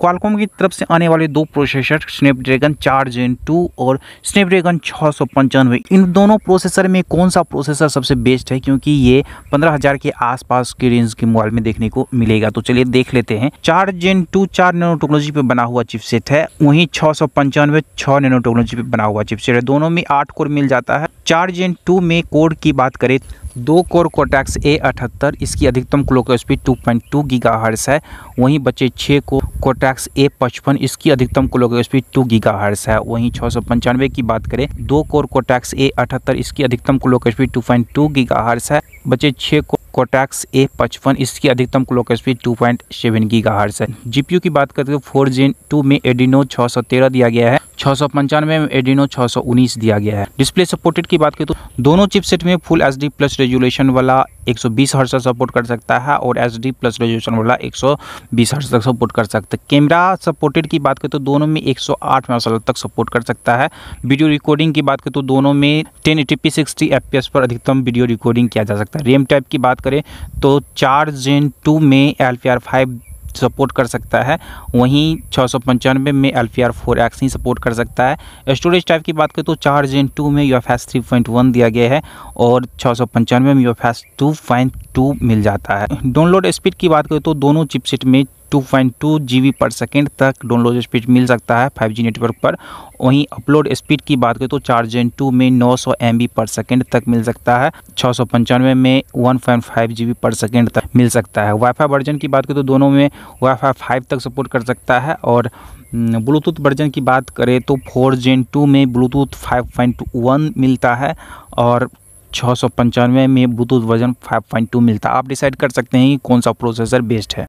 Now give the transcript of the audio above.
Qualcomm की तरफ से आने वाले दो प्रोसेसर स्नैपड्रैगन चार जेन टू और स्नैपड्रैगन छः सौ पंचानवे इन दोनों प्रोसेसर में कौन सा प्रोसेसर सबसे बेस्ट है क्योंकि ये पंद्रह हज़ार के आसपास की रेंज के मोबाइल में देखने को मिलेगा तो चलिए देख लेते हैं चार जेन टू चार नैनो टेक्नोलॉजी पे बना हुआ चिपसेट है वहीं छः सौ पंचानवे छः नैनो टेक्नोलॉजी पे बना हुआ चिपसेट है दोनों में आठ कोर मिल जाता है चार जेन टू में कोड की बात करें दो कोर कोटैक्स ए अठहत्तर इसकी अधिकतम क्लोक स्पीड 2.2 गीगाहर्ट्ज़ है वहीं बचे छः को कोटैक्स ए पचपन इसकी अधिकतम clock speed two giga hertz है वहीं छः सौ पंचानवे की बात करें दो कोर कोटैक्स ए अठहत्तर इसकी अधिकतम clock speed two point two giga hertz है बचे छः कोटैक्स ए पचपन इसकी अधिकतम clock speed two point seven giga hertz है जीपीयू की बात करते हैं फोर जेन टू में एडिनो छः सौ तेरह दिया गया है छः सौ पंचानवे में एडिनो छः सौ उन्नीस दिया गया है डिस्प्ले सपोर्टेड की बात करें तो दोनों चिपसेट में फुल एच प्लस रेजुलेशन वाला 120 सौ तक सपोर्ट कर सकता है और एच प्लस रेजुलेशन वाला 120 सौ तक सपोर्ट कर सकता है कैमरा सपोर्टेड की बात करें तो दोनों में 108 सौ तक सपोर्ट कर सकता है वीडियो रिकॉर्डिंग की बात करें तो दोनों में टेन एटी सिक्सटी पर अधिकतम वीडियो रिकॉर्डिंग किया जा सकता है रेम टाइप की बात करें तो चार जेन टू में L P R five support कर सकता है वहीं छः में L P R four X ही सपोर्ट कर सकता है स्टोरेज टाइप की बात करें तो चार जेन टू में U F S three point one दिया गया है और छः में U F S two point two मिल जाता है डाउनलोड स्पीड की बात करें तो दोनों चिपसेट में 2.2 जीबी पर सेकेंड तक डाउनलोड स्पीड मिल सकता है 5G नेटवर्क पर वहीं अपलोड स्पीड की बात करें तो चार जेन टू में 900 सौ पर सेकेंड तक मिल सकता है छः में 1.5 बी पर सेकेंड तक मिल सकता है वाईफाई वर्जन की बात करें तो दोनों में वाईफाई 5 तक सपोर्ट कर सकता है और ब्लूटूथ हम्म, वर्जन की बात करें तो फोर जेन टू में ब्लूटूथ वन मिलता है और छः में ब्लूटूथ वर्जन 5.2 मिलता है आप डिसाइड कर सकते हैं कि कौन सा प्रोसेसर बेस्ट है